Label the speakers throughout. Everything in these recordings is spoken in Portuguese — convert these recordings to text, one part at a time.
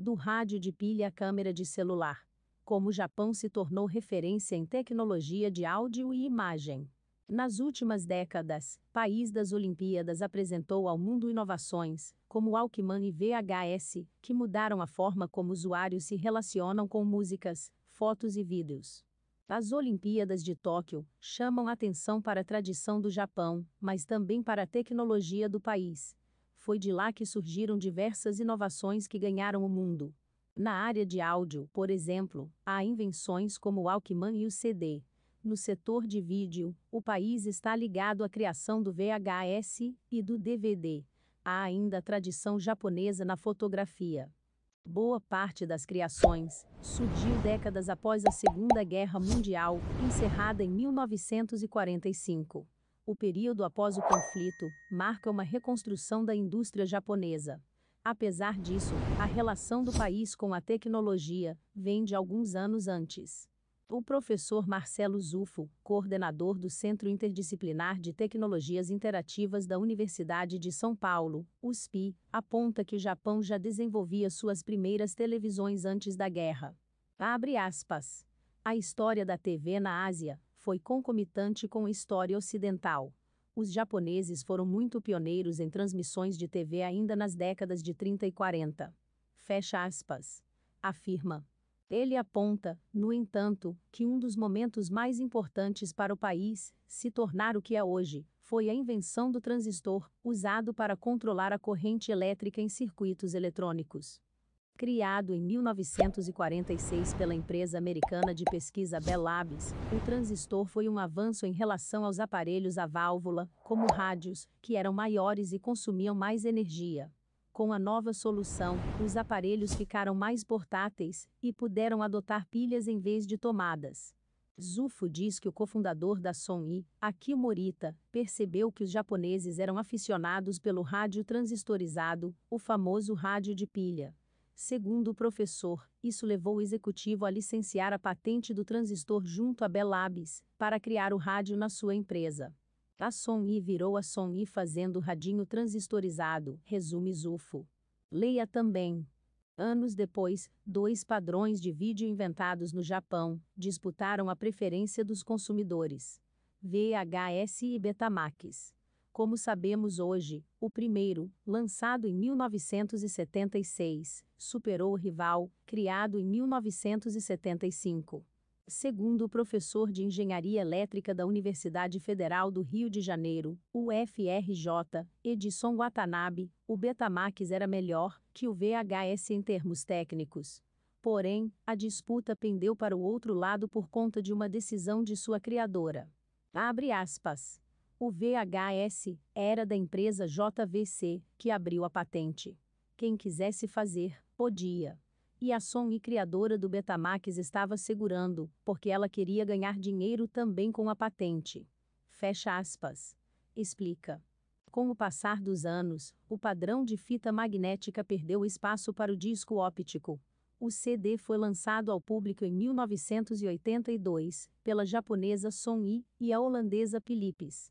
Speaker 1: do rádio de pilha à câmera de celular, como o Japão se tornou referência em tecnologia de áudio e imagem. Nas últimas décadas, país das Olimpíadas apresentou ao mundo inovações, como Walkman e VHS, que mudaram a forma como usuários se relacionam com músicas, fotos e vídeos. As Olimpíadas de Tóquio chamam atenção para a tradição do Japão, mas também para a tecnologia do país, foi de lá que surgiram diversas inovações que ganharam o mundo. Na área de áudio, por exemplo, há invenções como o Walkman e o CD. No setor de vídeo, o país está ligado à criação do VHS e do DVD. Há ainda a tradição japonesa na fotografia. Boa parte das criações surgiu décadas após a Segunda Guerra Mundial, encerrada em 1945. O período após o conflito marca uma reconstrução da indústria japonesa. Apesar disso, a relação do país com a tecnologia vem de alguns anos antes. O professor Marcelo Zufo, coordenador do Centro Interdisciplinar de Tecnologias Interativas da Universidade de São Paulo, USP, aponta que o Japão já desenvolvia suas primeiras televisões antes da guerra. Abre aspas. A história da TV na Ásia foi concomitante com a história ocidental. Os japoneses foram muito pioneiros em transmissões de TV ainda nas décadas de 30 e 40. Fecha aspas. Afirma. Ele aponta, no entanto, que um dos momentos mais importantes para o país se tornar o que é hoje foi a invenção do transistor, usado para controlar a corrente elétrica em circuitos eletrônicos. Criado em 1946 pela empresa americana de pesquisa Bell Labs, o transistor foi um avanço em relação aos aparelhos à válvula, como rádios, que eram maiores e consumiam mais energia. Com a nova solução, os aparelhos ficaram mais portáteis e puderam adotar pilhas em vez de tomadas. Zufo diz que o cofundador da Sony, Akio Morita, percebeu que os japoneses eram aficionados pelo rádio transistorizado, o famoso rádio de pilha. Segundo o professor, isso levou o executivo a licenciar a patente do transistor junto à Bell Labs para criar o rádio na sua empresa. A Sony virou a Sony fazendo o radinho transistorizado, resume Zufo. Leia também. Anos depois, dois padrões de vídeo inventados no Japão disputaram a preferência dos consumidores: VHS e Betamax como sabemos hoje, o primeiro, lançado em 1976, superou o rival, criado em 1975. Segundo o professor de Engenharia Elétrica da Universidade Federal do Rio de Janeiro, UFRJ, Edson Watanabe, o Betamax era melhor que o VHS em termos técnicos. Porém, a disputa pendeu para o outro lado por conta de uma decisão de sua criadora. Abre aspas. O VHS era da empresa JVC, que abriu a patente. Quem quisesse fazer, podia. E a Sony criadora do Betamax estava segurando, porque ela queria ganhar dinheiro também com a patente. Fecha aspas. Explica. Com o passar dos anos, o padrão de fita magnética perdeu espaço para o disco óptico. O CD foi lançado ao público em 1982 pela japonesa Sony e a holandesa Philips.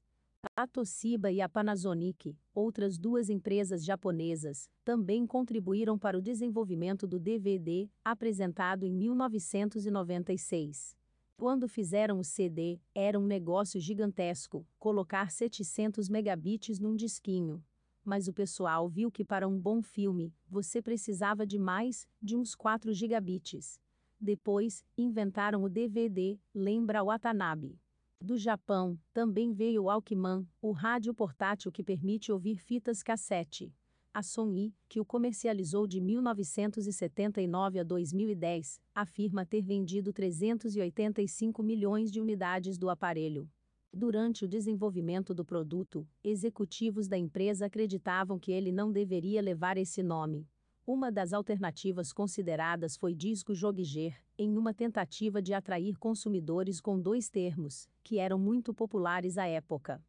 Speaker 1: A Toshiba e a Panasonic, outras duas empresas japonesas, também contribuíram para o desenvolvimento do DVD, apresentado em 1996. Quando fizeram o CD, era um negócio gigantesco, colocar 700 megabits num disquinho. Mas o pessoal viu que para um bom filme, você precisava de mais, de uns 4 gigabits. Depois, inventaram o DVD, lembra Watanabe. Do Japão, também veio o Alkman, o rádio portátil que permite ouvir fitas cassete. A Sony, que o comercializou de 1979 a 2010, afirma ter vendido 385 milhões de unidades do aparelho. Durante o desenvolvimento do produto, executivos da empresa acreditavam que ele não deveria levar esse nome. Uma das alternativas consideradas foi Disco Jogger, em uma tentativa de atrair consumidores com dois termos, que eram muito populares à época.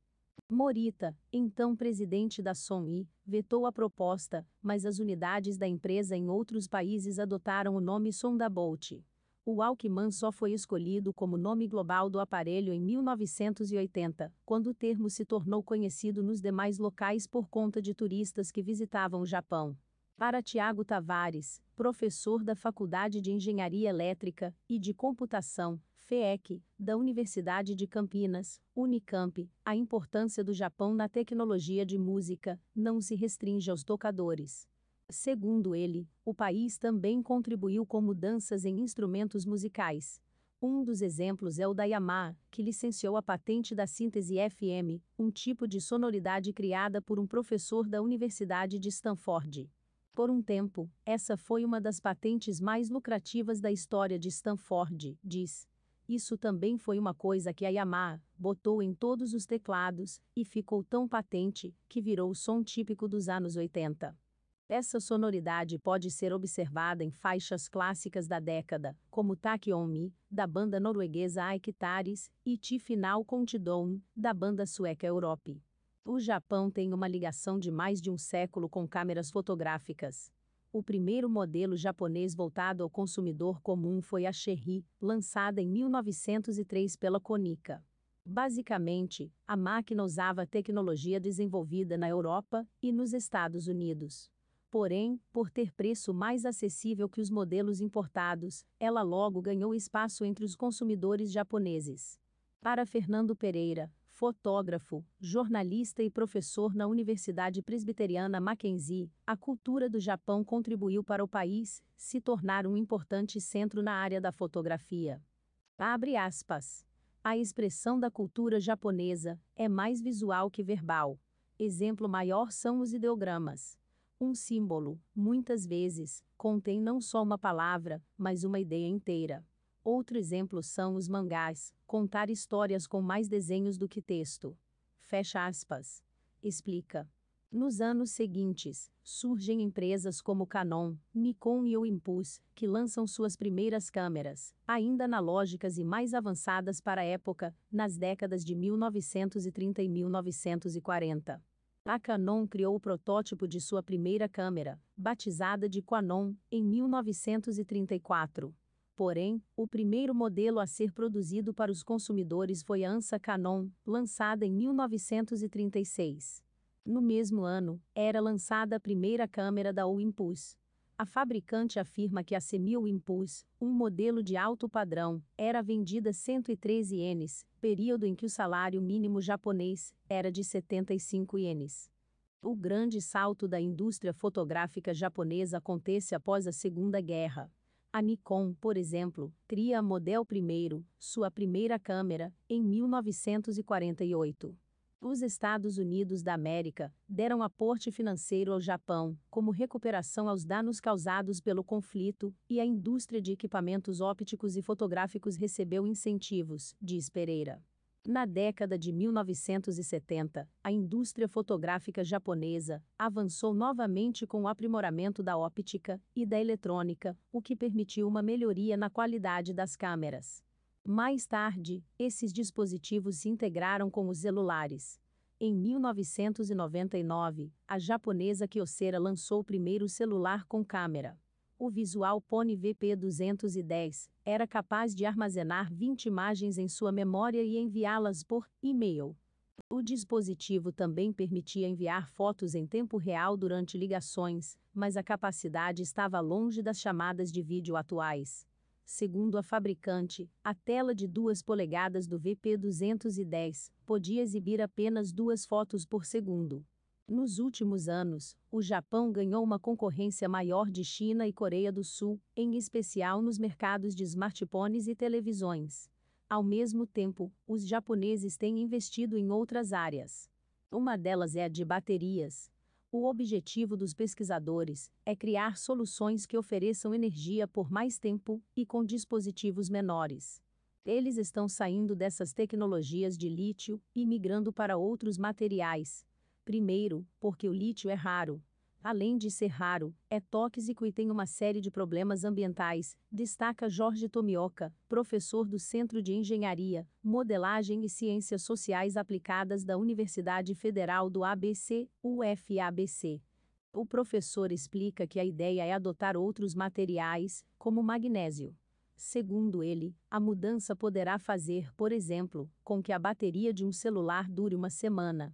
Speaker 1: Morita, então presidente da Sony, vetou a proposta, mas as unidades da empresa em outros países adotaram o nome Sondabolt. O Walkman só foi escolhido como nome global do aparelho em 1980, quando o termo se tornou conhecido nos demais locais por conta de turistas que visitavam o Japão. Para Tiago Tavares, professor da Faculdade de Engenharia Elétrica e de Computação, FEEC, da Universidade de Campinas, Unicamp, a importância do Japão na tecnologia de música não se restringe aos tocadores. Segundo ele, o país também contribuiu com mudanças em instrumentos musicais. Um dos exemplos é o da Yamaha, que licenciou a patente da síntese FM, um tipo de sonoridade criada por um professor da Universidade de Stanford. Por um tempo, essa foi uma das patentes mais lucrativas da história de Stanford, diz. Isso também foi uma coisa que a Yamaha botou em todos os teclados e ficou tão patente que virou o som típico dos anos 80. Essa sonoridade pode ser observada em faixas clássicas da década, como Take On Me, da banda norueguesa Aiktaris, e Ti Final Countdown, da banda sueca Europe. O Japão tem uma ligação de mais de um século com câmeras fotográficas. O primeiro modelo japonês voltado ao consumidor comum foi a Sherry, lançada em 1903 pela Konica. Basicamente, a máquina usava tecnologia desenvolvida na Europa e nos Estados Unidos. Porém, por ter preço mais acessível que os modelos importados, ela logo ganhou espaço entre os consumidores japoneses. Para Fernando Pereira, Fotógrafo, jornalista e professor na Universidade Presbiteriana Mackenzie, a cultura do Japão contribuiu para o país se tornar um importante centro na área da fotografia. Abre aspas. A expressão da cultura japonesa é mais visual que verbal. Exemplo maior são os ideogramas. Um símbolo, muitas vezes, contém não só uma palavra, mas uma ideia inteira. Outro exemplo são os mangás, contar histórias com mais desenhos do que texto. Fecha aspas. Explica. Nos anos seguintes, surgem empresas como Canon, Nikon e o Impulse, que lançam suas primeiras câmeras, ainda analógicas e mais avançadas para a época, nas décadas de 1930 e 1940. A Canon criou o protótipo de sua primeira câmera, batizada de Quanon, em 1934. Porém, o primeiro modelo a ser produzido para os consumidores foi a Ansa Canon, lançada em 1936. No mesmo ano, era lançada a primeira câmera da O-Impulse. A fabricante afirma que a Semil Impulse, um modelo de alto padrão, era vendida 113 ienes, período em que o salário mínimo japonês era de 75 ienes. O grande salto da indústria fotográfica japonesa acontece após a Segunda Guerra. A Nikon, por exemplo, cria a Model primeiro, sua primeira câmera, em 1948. Os Estados Unidos da América deram aporte financeiro ao Japão, como recuperação aos danos causados pelo conflito, e a indústria de equipamentos ópticos e fotográficos recebeu incentivos, diz Pereira. Na década de 1970, a indústria fotográfica japonesa avançou novamente com o aprimoramento da óptica e da eletrônica, o que permitiu uma melhoria na qualidade das câmeras. Mais tarde, esses dispositivos se integraram com os celulares. Em 1999, a japonesa Kyocera lançou o primeiro celular com câmera o Visual Pony VP210 era capaz de armazenar 20 imagens em sua memória e enviá-las por e-mail. O dispositivo também permitia enviar fotos em tempo real durante ligações, mas a capacidade estava longe das chamadas de vídeo atuais. Segundo a fabricante, a tela de 2 polegadas do VP210 podia exibir apenas duas fotos por segundo. Nos últimos anos, o Japão ganhou uma concorrência maior de China e Coreia do Sul, em especial nos mercados de smartphones e televisões. Ao mesmo tempo, os japoneses têm investido em outras áreas. Uma delas é a de baterias. O objetivo dos pesquisadores é criar soluções que ofereçam energia por mais tempo e com dispositivos menores. Eles estão saindo dessas tecnologias de lítio e migrando para outros materiais, Primeiro, porque o lítio é raro. Além de ser raro, é tóxico e tem uma série de problemas ambientais, destaca Jorge Tomioka, professor do Centro de Engenharia, Modelagem e Ciências Sociais Aplicadas da Universidade Federal do ABC, UFABC. O professor explica que a ideia é adotar outros materiais, como magnésio. Segundo ele, a mudança poderá fazer, por exemplo, com que a bateria de um celular dure uma semana,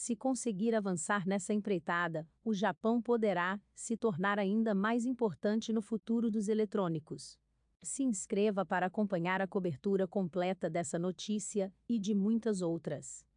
Speaker 1: se conseguir avançar nessa empreitada, o Japão poderá se tornar ainda mais importante no futuro dos eletrônicos. Se inscreva para acompanhar a cobertura completa dessa notícia e de muitas outras.